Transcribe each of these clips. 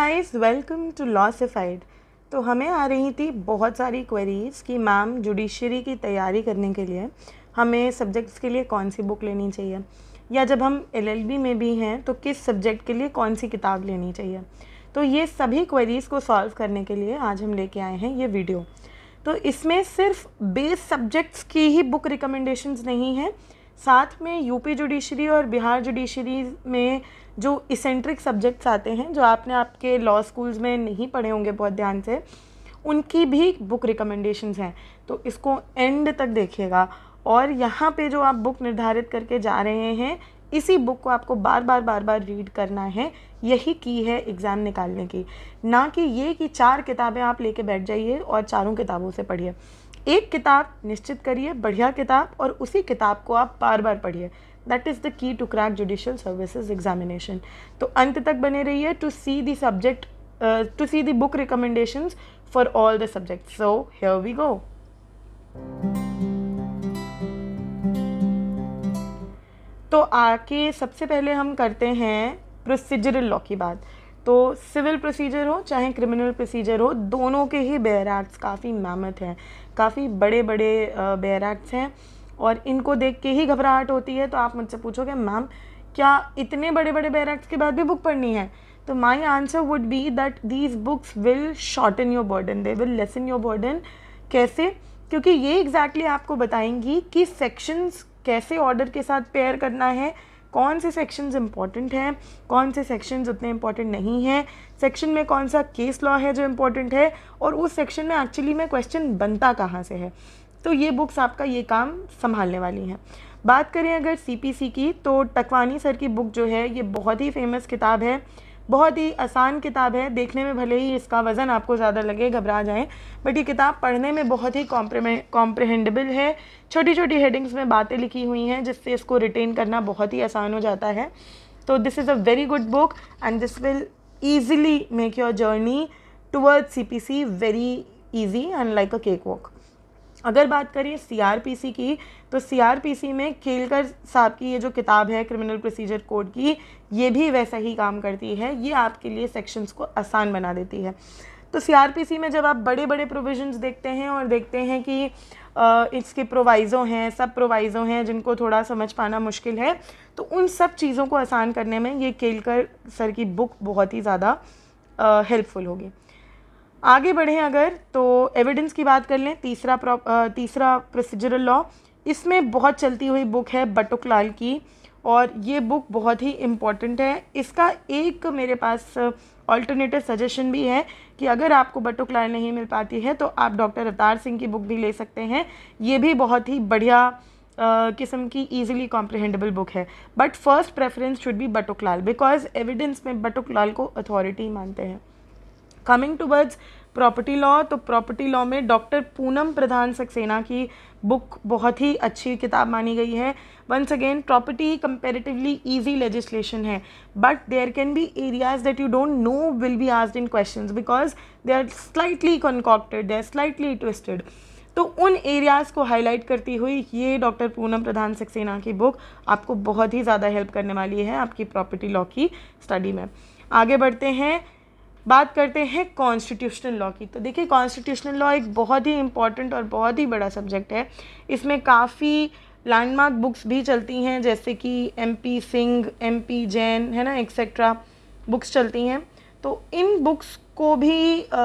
guys welcome to लॉसिफाइड तो हमें आ रही थी बहुत सारी क्वेरीज़ कि मैम जुडिशरी की तैयारी करने के लिए हमें सब्जेक्ट्स के लिए कौन सी बुक लेनी चाहिए या जब हम एलएलबी में भी हैं तो किस सब्जेक्ट के लिए कौन सी किताब लेनी चाहिए तो ये सभी क्वेरीज़ को सॉल्व करने के लिए आज हम लेके आए हैं ये वीडियो तो इसमें सिर्फ बेस सब्जेक्ट्स की ही बुक रिकमेंडेशंस नहीं हैं साथ में यूपी जुडिशरी और बिहार जुडिशरी में जो इसेंट्रिक सब्जेक्ट्स आते हैं जो आपने आपके लॉ स्कूल्स में नहीं पढ़े होंगे बहुत ध्यान से उनकी भी बुक रिकमेंडेशंस हैं तो इसको एंड तक देखिएगा और यहाँ पे जो आप बुक निर्धारित करके जा रहे हैं इसी बुक को आपको बार बार बार बार रीड करना है यही की है एग्ज़ाम निकालने की ना कि ये कि चार किताबें आप लेके बैठ जाइए और चारों किताबों से पढ़िए एक किताब निश्चित करिए बढ़िया किताब और उसी किताब को आप बार बार पढ़िए that is the key to crack judicial services examination तो अंत तक बने रहिए to see the subject to see the book recommendation for all the subject so here we go तो आके सबसे पहले हम करते हैं प्रोसीजरल लॉ की बात तो सिविल प्रोसीजर हो चाहे क्रिमिनल प्रोसीजर हो दोनों के ही बेयर एक्ट्स काफ़ी मैमत हैं काफ़ी बड़े बड़े बेयर एक्ट्स हैं और इनको देख के ही घबराहट होती है तो आप मुझसे पूछोगे मैम क्या इतने बड़े बड़े बेयर एक्ट्स के बाद भी बुक पढ़नी है तो my answer would be that these books will shorten your burden they will lessen your burden कैसे क्योंकि ये एग्जैक्टली exactly आपको बताएंगी कि सेक्शंस कैसे ऑर्डर के साथ पेयर करना है कौन से सेक्शंस इंपॉर्टेंट हैं कौन से सेक्शंस उतने इंपॉर्टेंट नहीं हैं सेक्शन में कौन सा केस लॉ है जो इम्पोर्टेंट है और उस सेक्शन में एक्चुअली में क्वेश्चन बनता कहाँ से है तो ये बुक्स आपका ये काम संभालने वाली हैं बात करें अगर सी की तो टकवानी सर की बुक जो है ये बहुत ही फेमस किताब है बहुत ही आसान किताब है देखने में भले ही इसका वज़न आपको ज़्यादा लगे घबरा जाएं बट ये किताब पढ़ने में बहुत ही कॉम्प्रहेंडेबल है छोटी छोटी हेडिंग्स में बातें लिखी हुई हैं जिससे इसको रिटेन करना बहुत ही आसान हो जाता है तो this is a very good book and this will easily make your journey towards C P C very easy and like a cakewalk अगर बात करें सीआरपीसी की तो सीआरपीसी में केलकर साहब की ये जो किताब है क्रिमिनल प्रोसीजर कोड की ये भी वैसा ही काम करती है ये आपके लिए सेक्शंस को आसान बना देती है तो सीआरपीसी में जब आप बड़े बड़े प्रोविजंस देखते हैं और देखते हैं कि आ, इसके प्रोवाइज़ों हैं सब प्रोवाइज़ों हैं जिनको थोड़ा समझ पाना मुश्किल है तो उन सब चीज़ों को आसान करने में ये केलकर सर की बुक बहुत ही ज़्यादा हेल्पफुल होगी आगे बढ़ें अगर तो एविडेंस की बात कर लें तीसरा तीसरा प्रोसीजरल लॉ इसमें बहुत चलती हुई बुक है बटुक लाल की और ये बुक बहुत ही इम्पॉर्टेंट है इसका एक मेरे पास ऑल्टरनेटिव सजेशन भी है कि अगर आपको बटुक लाल नहीं मिल पाती है तो आप डॉक्टर अवतार सिंह की बुक भी ले सकते हैं ये भी बहुत ही बढ़िया किस्म की ईजिली कॉम्प्रिहेंडेबल बुक है but first preference should be Lal because evidence में बटुक लाल को अथॉरिटी मानते हैं coming to words property law तो प्रॉपर्टी लॉ में डॉक्टर पूनम प्रधान सक्सेना की बुक बहुत ही अच्छी किताब मानी गई है once again property comparatively easy legislation है but there can be areas that you don't know will be asked in question because they are slightly concocted they are slightly twisted तो उन एरियाज़ को हाईलाइट करती हुई ये doctor Poonam Pradhan Saxena की book आपको बहुत ही ज़्यादा हेल्प करने वाली है आपकी प्रॉपर्टी लॉ की स्टडी में आगे बढ़ते हैं बात करते हैं कॉन्स्टिट्यूशनल लॉ की तो देखिए कॉन्स्टिट्यूशनल लॉ एक बहुत ही इम्पॉर्टेंट और बहुत ही बड़ा सब्जेक्ट है इसमें काफ़ी लैंडमार्क बुक्स भी चलती हैं जैसे कि M P Singh M P Jain है ना एक्सेट्रा बुक्स चलती हैं तो इन बुक्स को भी आ,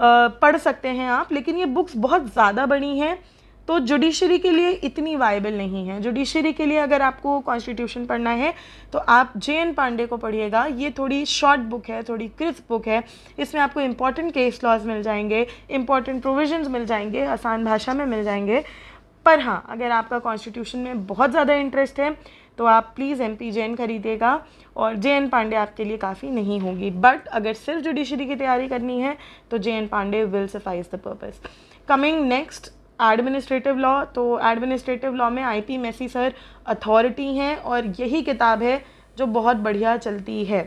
आ, पढ़ सकते हैं आप लेकिन ये बुक्स बहुत ज़्यादा बड़ी हैं तो जुडिशरी के लिए इतनी वायबल नहीं है जुडिशरी के लिए अगर आपको कॉन्स्टिट्यूशन पढ़ना है तो आप जे एन पांडे को पढ़िएगा ये थोड़ी शॉर्ट बुक है थोड़ी क्रिस्प बुक है इसमें आपको इंपॉर्टेंट केस लॉज मिल जाएंगे इंपॉर्टेंट प्रोविजन मिल जाएंगे आसान भाषा में मिल जाएंगे पर हाँ अगर आपका कॉन्स्टिट्यूशन में बहुत ज़्यादा इंटरेस्ट है तो आप प्लीज़ एम पी जैन खरीदिएगा और जे एन पांडे आपके लिए काफ़ी नहीं होगी बट अगर सिर्फ जुडिशरी की तैयारी करनी है तो J N Pandey will suffice the purpose coming next administrative law तो एडमिनिस्ट्रेटिव लॉ में I P Massey sir authority हैं और यही किताब है जो बहुत बढ़िया चलती है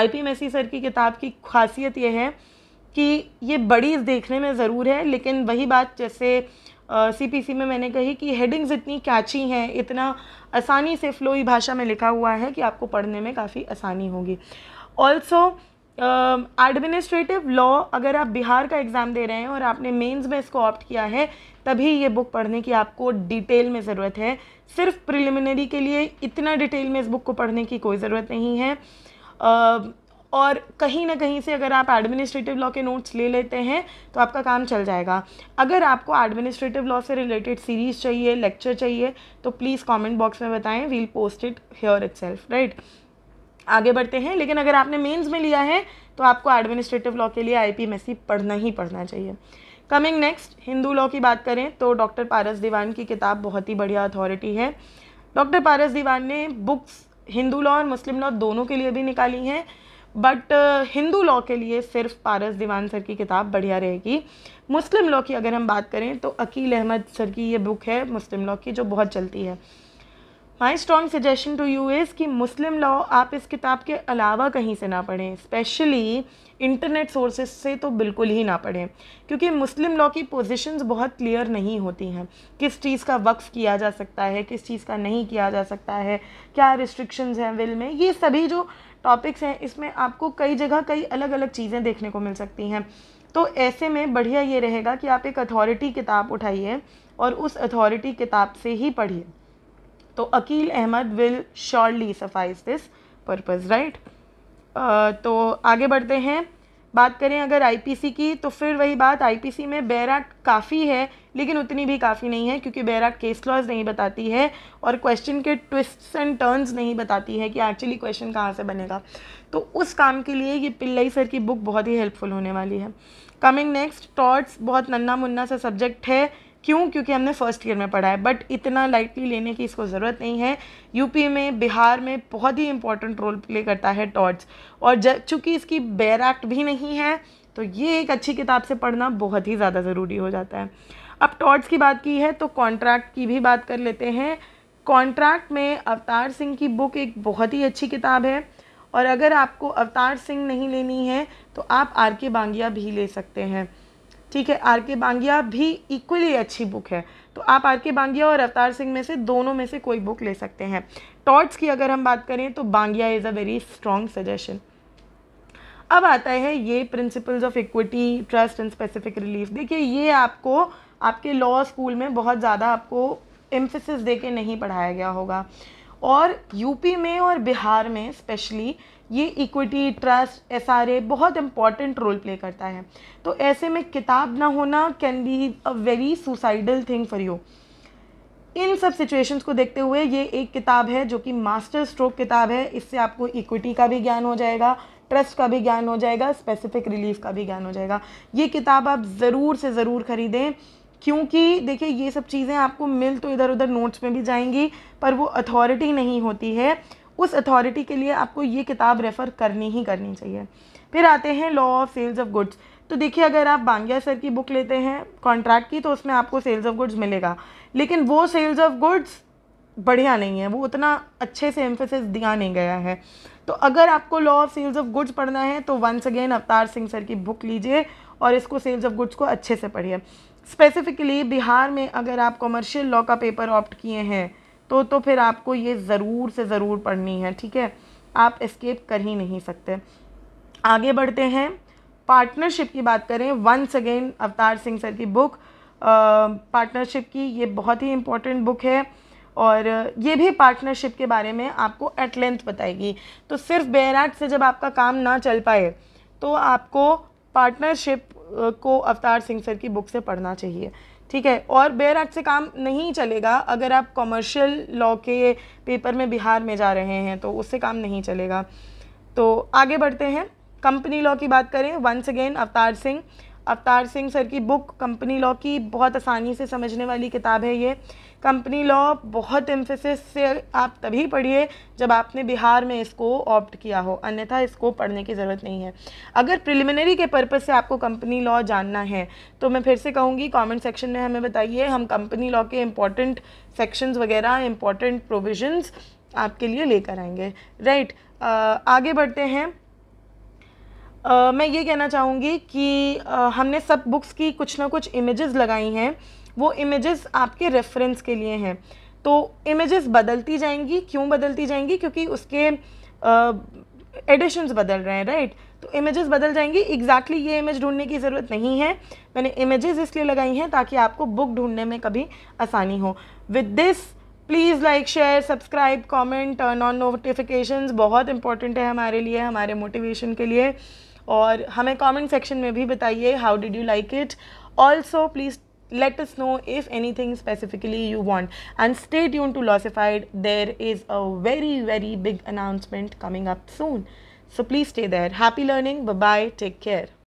आई पी मेसी सर की किताब की खासियत यह है कि ये बड़ी देखने में ज़रूर है लेकिन वही बात जैसे सी uh, सी में मैंने कही कि हेडिंग्स इतनी कैची हैं इतना आसानी से फ्लोई भाषा में लिखा हुआ है कि आपको पढ़ने में काफ़ी आसानी होगी ऑल्सो एडमिनिस्ट्रेटिव um, लॉ अगर आप बिहार का एग्ज़ाम दे रहे हैं और आपने मेंस में इसको ऑप्ट किया है तभी ये बुक पढ़ने की आपको डिटेल में ज़रूरत है सिर्फ प्रिलिमिनरी के लिए इतना डिटेल में इस बुक को पढ़ने की कोई ज़रूरत नहीं है uh, और कहीं ना कहीं से अगर आप एडमिनिस्ट्रेटिव लॉ के नोट्स ले लेते हैं तो आपका काम चल जाएगा अगर आपको एडमिनिस्ट्रेटिव लॉ से रिलेटेड सीरीज़ चाहिए लेक्चर चाहिए तो प्लीज़ कॉमेंट बॉक्स में बताएं will post it here it right आगे बढ़ते हैं लेकिन अगर आपने मेंस में लिया है तो आपको एडमिनिस्ट्रेटिव लॉ के लिए आई पी एम पढ़ना ही पढ़ना चाहिए कमिंग नेक्स्ट हिंदू लॉ की बात करें तो डॉक्टर पारस दीवान की किताब बहुत ही बढ़िया अथॉरिटी है डॉक्टर पारस दीवान ने बुक्स हिंदू लॉ और मुस्लिम लॉ दोनों के लिए भी निकाली हैं बट हिंदू लॉ के लिए सिर्फ पारस दीवान सर की किताब बढ़िया रहेगी मुस्लिम लॉ की अगर हम बात करें तो अकील अहमद सर की ये बुक है मुस्लिम लॉ की जो बहुत चलती है my strong suggestion to you is कि मुस्लिम लॉ आप इस किताब के अलावा कहीं से ना पढ़ें स्पेशली इंटरनेट सोर्सेज से तो बिल्कुल ही ना पढ़ें क्योंकि मुस्लिम लॉ की पोजिशन बहुत क्लियर नहीं होती हैं किस चीज़ का वक्फ किया जा सकता है किस चीज़ का नहीं किया जा सकता है क्या रिस्ट्रिक्शंस हैं विल में ये सभी जो टॉपिक्स हैं इसमें आपको कई जगह कई अलग अलग चीज़ें देखने को मिल सकती हैं तो ऐसे में बढ़िया ये रहेगा कि आप एक अथॉरिटी किताब उठाइए और उस अथॉरिटी किताब से ही पढ़िए तो Aqeel Ahmad will surely suffice this purpose right तो आगे बढ़ते हैं बात करें अगर आईपीसी की तो फिर वही बात आईपीसी में बैराट काफ़ी है लेकिन उतनी भी काफ़ी नहीं है क्योंकि बैराट केस लॉज नहीं बताती है और क्वेश्चन के ट्विस्ट्स एंड टर्न्स नहीं बताती है कि एक्चुअली क्वेश्चन कहाँ से बनेगा तो उस काम के लिए ये पिल्लई सर की बुक बहुत ही हेल्पफुल होने वाली है कमिंग नेक्स्ट टॉट्स बहुत नन्ना मुन्ना सा सब्जेक्ट है क्यों क्योंकि हमने फ़र्स्ट ईयर में पढ़ा है बट इतना लाइटली लेने की इसको ज़रूरत नहीं है यूपी में बिहार में बहुत ही इंपॉर्टेंट रोल प्ले करता है टॉर्च और ज चूँकि इसकी बेर एक्ट भी नहीं है तो ये एक अच्छी किताब से पढ़ना बहुत ही ज़्यादा ज़रूरी हो जाता है अब टॉर्च की बात की है तो कॉन्ट्रैक्ट की भी बात कर लेते हैं कॉन्ट्रैक्ट में अवतार सिंह की बुक एक बहुत ही अच्छी किताब है और अगर आपको अवतार सिंह नहीं लेनी है तो आप आर के बांगिया भी ले सकते हैं ठीक है आर के बांगिया भी इक्वली अच्छी बुक है तो आप आर के बांगिया और अवतार सिंह में से दोनों में से कोई बुक ले सकते हैं टॉट्स की अगर हम बात करें तो Bangia is a very strong suggestion अब आता है ये principles of equity trust and specific relief देखिए ये आपको आपके लॉ स्कूल में बहुत ज़्यादा आपको एम्फेसिस दे नहीं पढ़ाया गया होगा और यूपी में और बिहार में स्पेशली ये इक्विटी ट्रस्ट एस बहुत इम्पॉर्टेंट रोल प्ले करता है तो ऐसे में किताब ना होना can be a very suicidal thing for you in सब सिचुएशंस को देखते हुए ये एक किताब है जो कि मास्टर स्ट्रोक किताब है इससे आपको इक्विटी का भी ज्ञान हो जाएगा ट्रस्ट का भी ज्ञान हो जाएगा स्पेसिफिक रिलीफ का भी ज्ञान हो जाएगा ये किताब आप ज़रूर से ज़रूर ख़रीदें क्योंकि देखिए ये सब चीज़ें आपको मिल तो इधर उधर नोट्स में भी जाएंगी पर वो अथॉरिटी नहीं होती है उस अथॉरिटी के लिए आपको ये किताब रेफ़र करनी ही करनी चाहिए फिर आते हैं law of sales of goods तो देखिए अगर आप बांग्या सर की बुक लेते हैं कॉन्ट्रैक्ट की तो उसमें आपको सेल्स ऑफ गुड्स मिलेगा लेकिन वो सेल्स ऑफ गुड्स बढ़िया नहीं है वो उतना अच्छे से एम्फोसिस दिया नहीं गया है तो अगर आपको law of sales of goods पढ़ना है तो once again Avtar Singh sir की बुक लीजिए और इसको सेल्स ऑफ गुड्स को अच्छे से पढ़िए स्पेसिफिकली बिहार में अगर आप कॉमर्शियल लॉ का पेपर ऑप्ट किए हैं तो तो फिर आपको ये ज़रूर से ज़रूर पढ़नी है ठीक है आप इस्केप कर ही नहीं सकते आगे बढ़ते हैं पार्टनरशिप की बात करें once again Avtar Singh sir की बुक पार्टनरशिप की ये बहुत ही इम्पोर्टेंट बुक है और ये भी पार्टनरशिप के बारे में आपको एट लेंथ बताएगी तो सिर्फ बैराट से जब आपका काम ना चल पाए तो आपको पार्टनरशिप को अवतार सिंह सर की बुक से पढ़ना चाहिए ठीक है और बेयर एक्ट से काम नहीं चलेगा अगर आप कॉमर्शियल लॉ के पेपर में बिहार में जा रहे हैं तो उससे काम नहीं चलेगा तो आगे बढ़ते हैं कंपनी लॉ की बात करें once again Avtar Singh Avtar Singh sir की बुक कंपनी लॉ की बहुत आसानी से समझने वाली किताब है ये कंपनी लॉ बहुत एम्फेसिस से आप तभी पढ़िए जब आपने बिहार में इसको ऑप्ट किया हो अन्यथा इसको पढ़ने की ज़रूरत नहीं है अगर प्रिलिमिनरी के पर्पज़ से आपको कंपनी लॉ जानना है तो मैं फिर से कहूँगी कमेंट सेक्शन में हमें बताइए हम कंपनी लॉ के इम्पॉर्टेंट सेक्शंस वगैरह इम्पॉर्टेंट प्रोविजन्स आपके लिए लेकर आएंगे राइट right, आगे बढ़ते हैं आ, मैं ये कहना चाहूँगी कि आ, हमने सब बुक्स की कुछ ना कुछ इमेजेस लगाई हैं वो इमेजेस आपके रेफरेंस के लिए हैं तो इमेजेस बदलती जाएंगी क्यों बदलती जाएंगी क्योंकि उसके एडिशंस बदल रहे हैं राइट तो इमेजेस बदल जाएंगी एग्जैक्टली exactly ये इमेज ढूंढने की ज़रूरत नहीं है मैंने इमेजेस इसलिए लगाई हैं ताकि आपको बुक ढूंढने में कभी आसानी हो with this please like share subscribe comment turn on notifications बहुत इंपॉर्टेंट है हमारे लिए हमारे मोटिवेशन के लिए और हमें कॉमेंट सेक्शन में भी बताइए how did you like it also please let us know if anything specifically you want and stay यून to Lawsified there is a very very big announcement coming up soon so please stay there happy learning ब bye take care